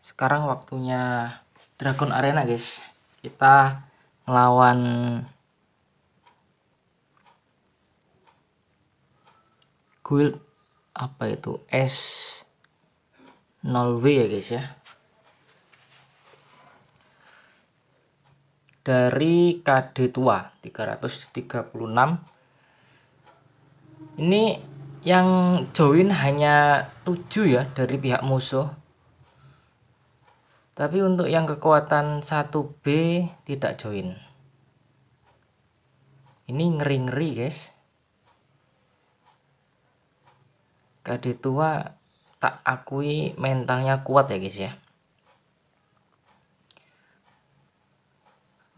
sekarang waktunya Dragon Arena guys kita melawan guild apa itu S 0W ya guys ya dari KD tua 336 ini yang join hanya 7 ya dari pihak musuh tapi untuk yang kekuatan 1B tidak join ini ngeri-ngeri guys KD tua tak akui mentalnya kuat ya guys ya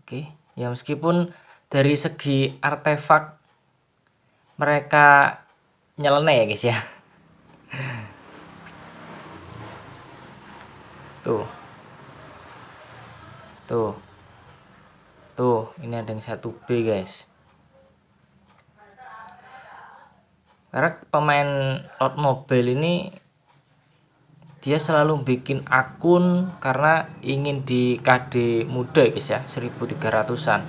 oke ya meskipun dari segi artefak mereka nyeleneh ya guys ya tuh tuh tuh ini ada yang satu B guys karena pemain Mobile ini dia selalu bikin akun karena ingin di KD muda guys ya 1300an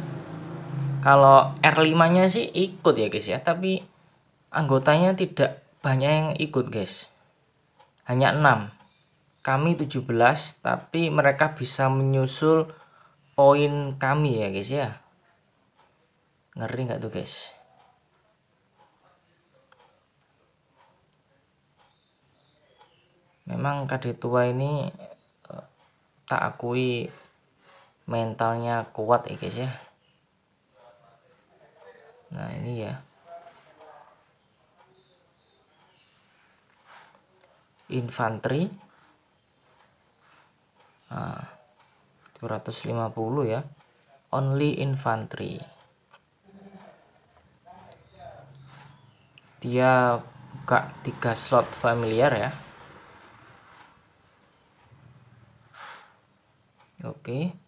kalau R5 nya sih ikut ya guys ya tapi anggotanya tidak banyak yang ikut guys hanya 6 kami 17 tapi mereka bisa menyusul poin kami ya guys ya ngeri nggak tuh guys memang KD tua ini eh, tak akui mentalnya kuat ya guys ya nah ini ya infanteri nah. 250 ya only infantry dia buka tiga slot familiar ya oke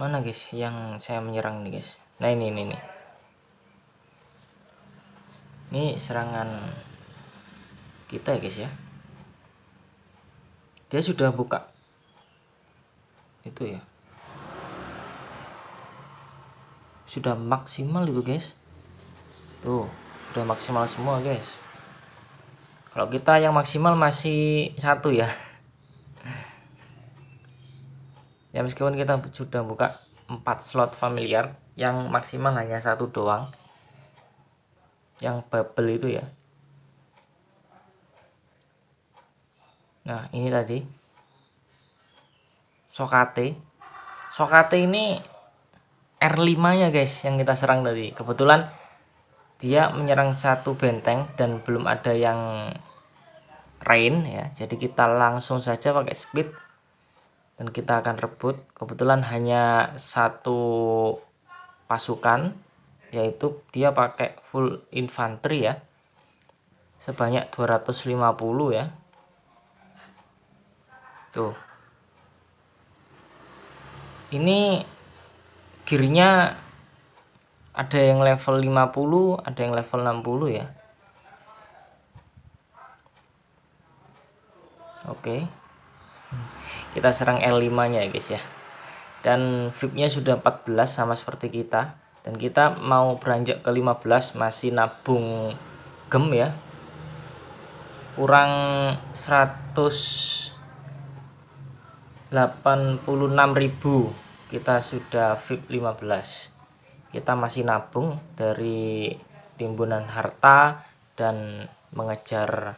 mana guys yang saya menyerang nih guys nah ini ini ini. ini serangan kita ya guys ya dia sudah buka itu ya sudah maksimal itu guys tuh sudah maksimal semua guys kalau kita yang maksimal masih satu ya ya meskipun kita sudah buka 4 slot familiar yang maksimal hanya satu doang yang bubble itu ya nah ini tadi Sokate Sokate ini R5 nya guys yang kita serang tadi kebetulan dia menyerang satu benteng dan belum ada yang rain ya jadi kita langsung saja pakai speed dan kita akan rebut kebetulan hanya satu pasukan yaitu dia pakai full infanteri ya sebanyak 250 ya tuh ini gearnya ada yang level 50 ada yang level 60 ya oke okay kita serang L5 nya ya guys ya dan VIP nya sudah 14 sama seperti kita dan kita mau beranjak ke 15 masih nabung gem ya kurang ribu kita sudah VIP 15 kita masih nabung dari timbunan harta dan mengejar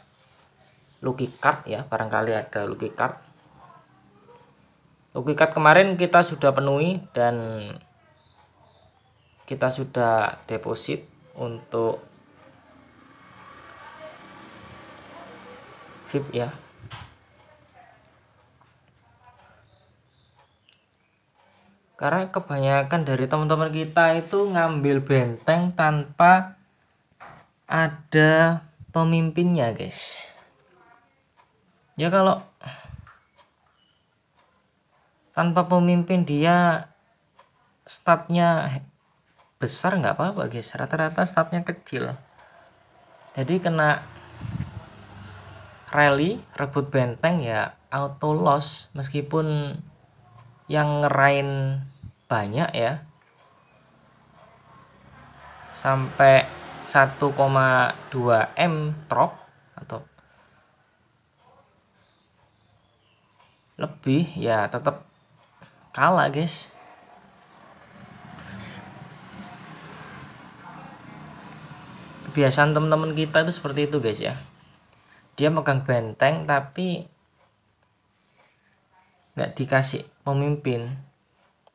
lucky card ya barangkali ada lucky card card kemarin kita sudah penuhi dan kita sudah deposit untuk VIP ya. Karena kebanyakan dari teman-teman kita itu ngambil benteng tanpa ada pemimpinnya, guys. Ya kalau tanpa pemimpin dia statnya besar nggak apa-apa guys rata-rata statnya kecil jadi kena rally rebut benteng ya auto loss meskipun yang ngerain banyak ya sampai 1,2 M drop atau lebih ya tetap kalah guys kebiasaan teman-teman kita itu seperti itu guys ya dia megang benteng tapi nggak dikasih pemimpin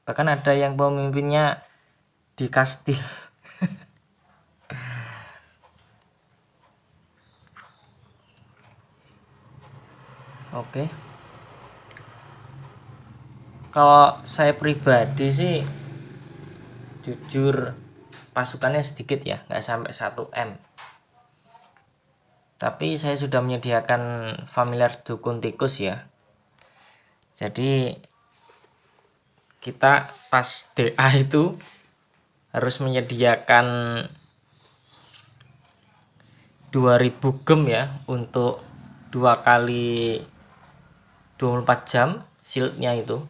bahkan ada yang pemimpinnya di kastil oke okay kalau saya pribadi sih jujur pasukannya sedikit ya nggak sampai 1 m tapi saya sudah menyediakan familiar dukun tikus ya jadi kita pas DA itu harus menyediakan 2000 gem ya untuk dua kali 24 jam shieldnya itu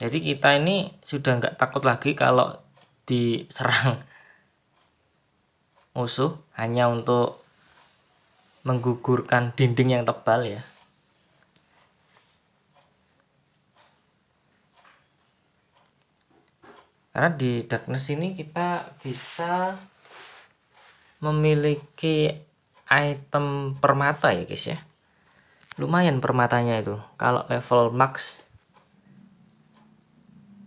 jadi kita ini sudah nggak takut lagi kalau diserang musuh hanya untuk menggugurkan dinding yang tebal ya karena di darkness ini kita bisa memiliki item permata ya guys ya lumayan permatanya itu kalau level max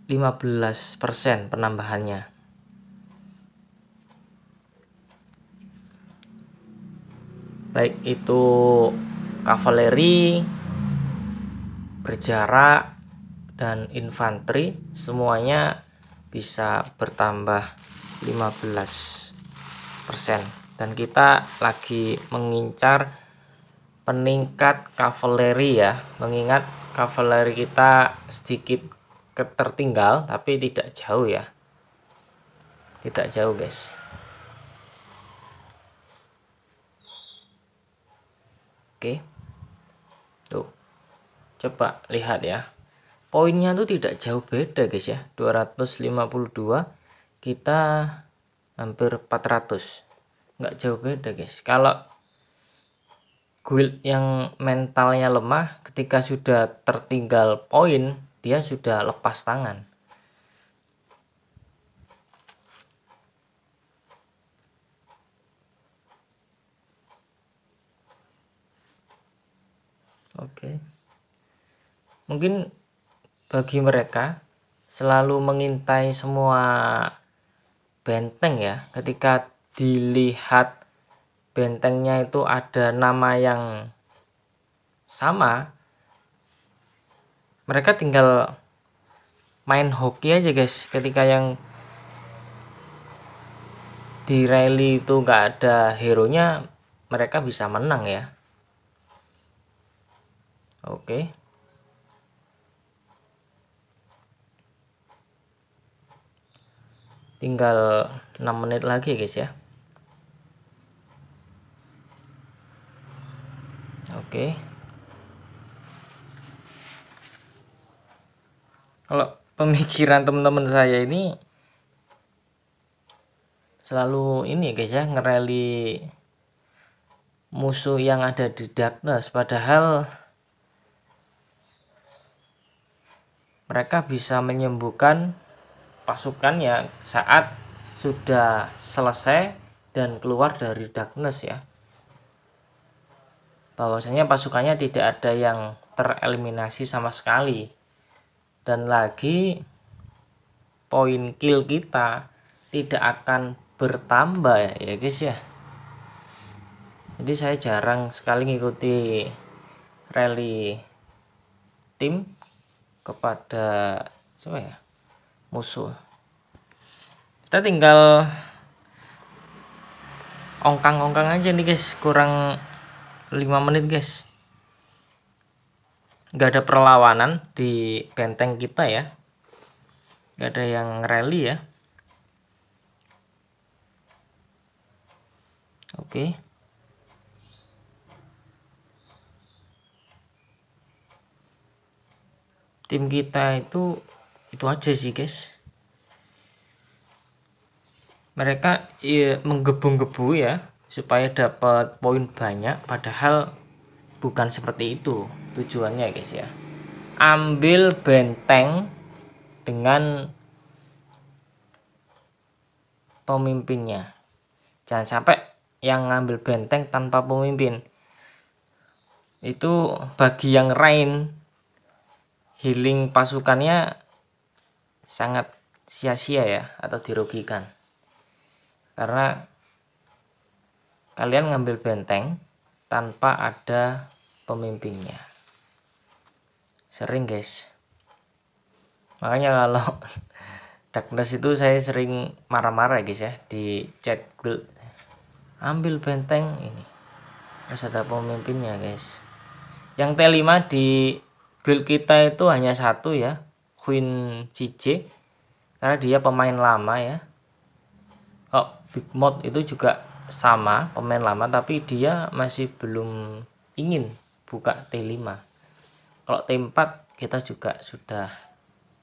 15% penambahannya. Baik itu kavaleri, berjarak, dan infanteri semuanya bisa bertambah 15% dan kita lagi mengincar peningkat kavaleri ya mengingat kavaleri kita sedikit tertinggal tapi tidak jauh ya tidak jauh guys oke tuh coba lihat ya poinnya tuh tidak jauh beda guys ya 252 kita hampir 400 nggak jauh beda guys kalau guild yang mentalnya lemah ketika sudah tertinggal poin dia sudah lepas tangan Oke. Mungkin bagi mereka selalu mengintai semua benteng ya. Ketika dilihat bentengnya itu ada nama yang sama, mereka tinggal main hoki aja guys ketika yang di rally itu nggak ada hero nya mereka bisa menang ya oke tinggal 6 menit lagi guys ya oke okay. kalau pemikiran teman-teman saya ini selalu ini ya, guys ya ngereli musuh yang ada di darkness padahal mereka bisa menyembuhkan pasukannya saat sudah selesai dan keluar dari darkness ya bahwasanya pasukannya tidak ada yang tereliminasi sama sekali dan lagi poin kill kita tidak akan bertambah ya, ya guys ya jadi saya jarang sekali ngikuti rally tim kepada siapa ya musuh kita tinggal ongkang-ongkang aja nih guys kurang 5 menit guys nggak ada perlawanan di benteng kita ya nggak ada yang rally ya oke tim kita itu itu aja sih guys mereka ya, menggebu-gebu ya supaya dapat poin banyak padahal bukan seperti itu tujuannya guys ya ambil benteng dengan pemimpinnya jangan sampai yang ngambil benteng tanpa pemimpin itu bagi yang rain healing pasukannya sangat sia-sia ya atau dirugikan karena kalian ngambil benteng tanpa ada pemimpinnya sering guys makanya kalau Darkness itu saya sering marah-marah guys ya di chat guild ambil benteng ini harus ada pemimpinnya guys yang T5 di guild kita itu hanya satu ya Queen CJ karena dia pemain lama ya oh Big Mod itu juga sama pemain lama tapi dia masih belum ingin buka T5 kalau tempat kita juga sudah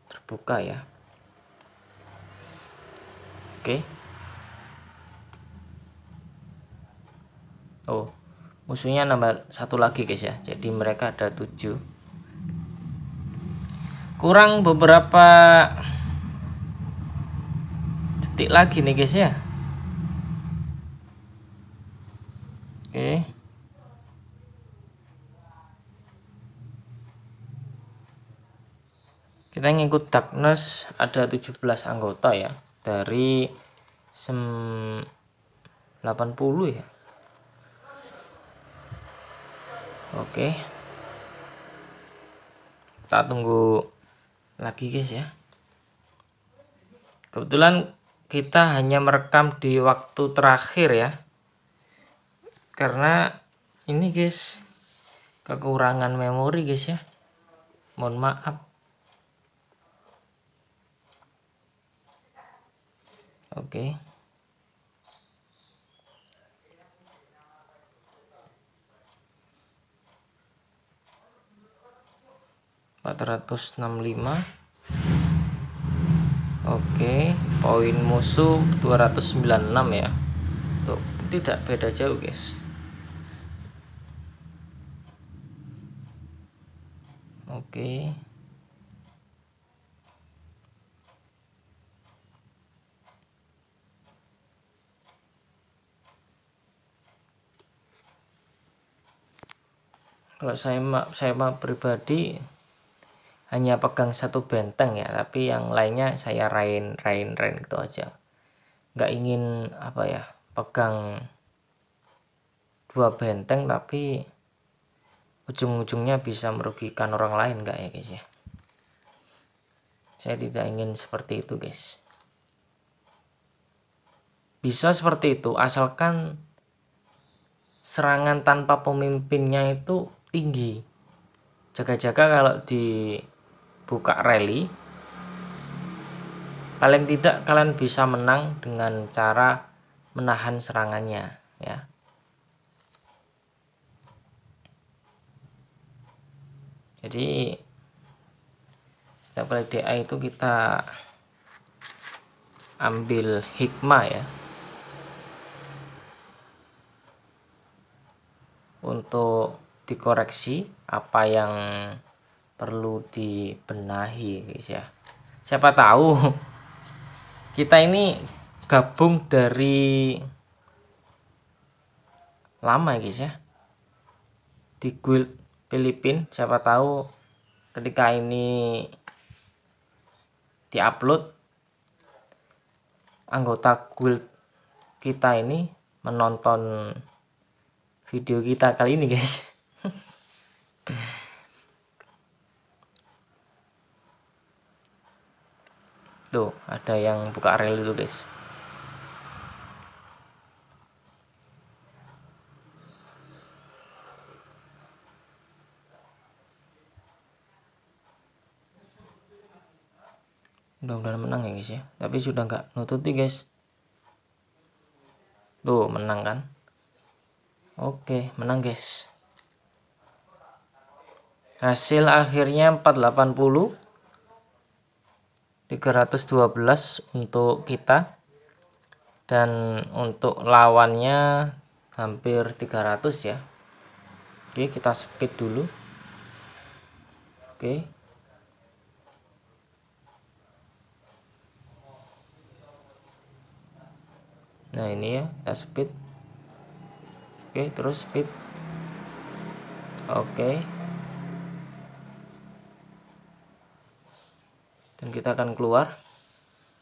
terbuka ya oke oh musuhnya nambah satu lagi guys ya jadi mereka ada tujuh kurang beberapa detik lagi nih guys ya kita ngikut Darkness ada 17 anggota ya dari sem 80 ya oke kita tunggu lagi guys ya kebetulan kita hanya merekam di waktu terakhir ya karena ini guys kekurangan memori guys ya mohon maaf Oke. Empat ratus enam lima. Oke, poin musuh 296 ya. Tuh, tidak beda jauh, guys. Oke. Okay. kalau saya saya pribadi hanya pegang satu benteng ya tapi yang lainnya saya rain rain rain gitu aja nggak ingin apa ya pegang dua benteng tapi ujung-ujungnya bisa merugikan orang lain nggak ya guys ya saya tidak ingin seperti itu guys bisa seperti itu asalkan serangan tanpa pemimpinnya itu tinggi jaga-jaga kalau dibuka rally paling tidak kalian bisa menang dengan cara menahan serangannya ya jadi setiap kali DA itu kita ambil hikmah ya untuk dikoreksi apa yang perlu dibenahi guys ya siapa tahu kita ini gabung dari lama ya, guys ya di guild Filipin siapa tahu ketika ini diupload anggota guild kita ini menonton video kita kali ini guys ada yang buka rel itu guys mudah-mudahan menang ya guys ya tapi sudah nggak nututi guys tuh menang kan oke menang guys hasil akhirnya 480 312 untuk kita dan untuk lawannya hampir 300 ya Oke kita speed dulu Oke Nah ini ya kita speed Oke terus speed Oke kita akan keluar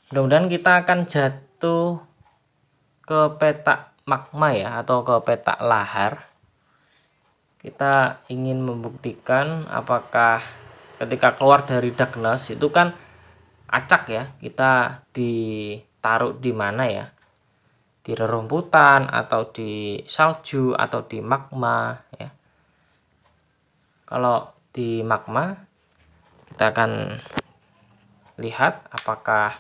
mudah-mudahan kita akan jatuh ke petak magma ya atau ke petak lahar kita ingin membuktikan apakah ketika keluar dari darkness itu kan acak ya kita ditaruh di mana ya di rerumputan atau di salju atau di magma ya kalau di magma kita akan lihat apakah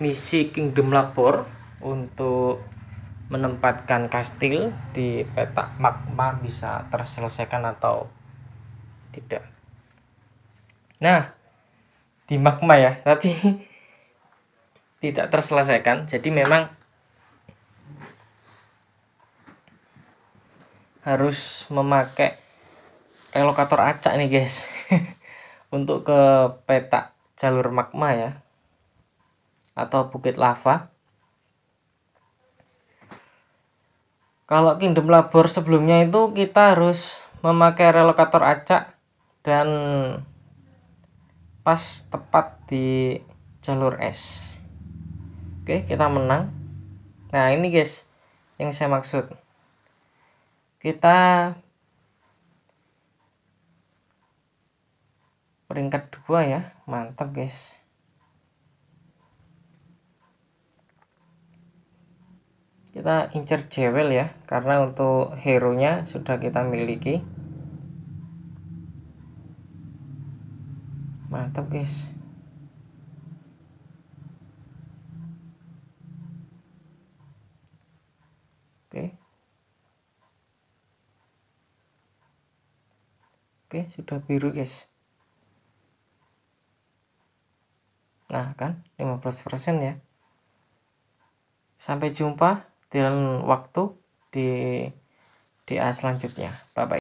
misi Kingdom Lapor untuk menempatkan kastil di petak magma bisa terselesaikan atau tidak. Nah, di magma ya, tapi tidak terselesaikan. Jadi memang harus memakai relokator acak nih guys. untuk ke peta jalur magma ya atau bukit lava kalau kingdom labor sebelumnya itu kita harus memakai relokator acak dan pas tepat di jalur es oke kita menang nah ini guys yang saya maksud kita peringkat dua ya mantap guys kita incer jewel ya karena untuk hero nya sudah kita miliki mantap guys oke oke sudah biru guys Nah kan 15% ya. Sampai jumpa di waktu di as selanjutnya. Bye bye.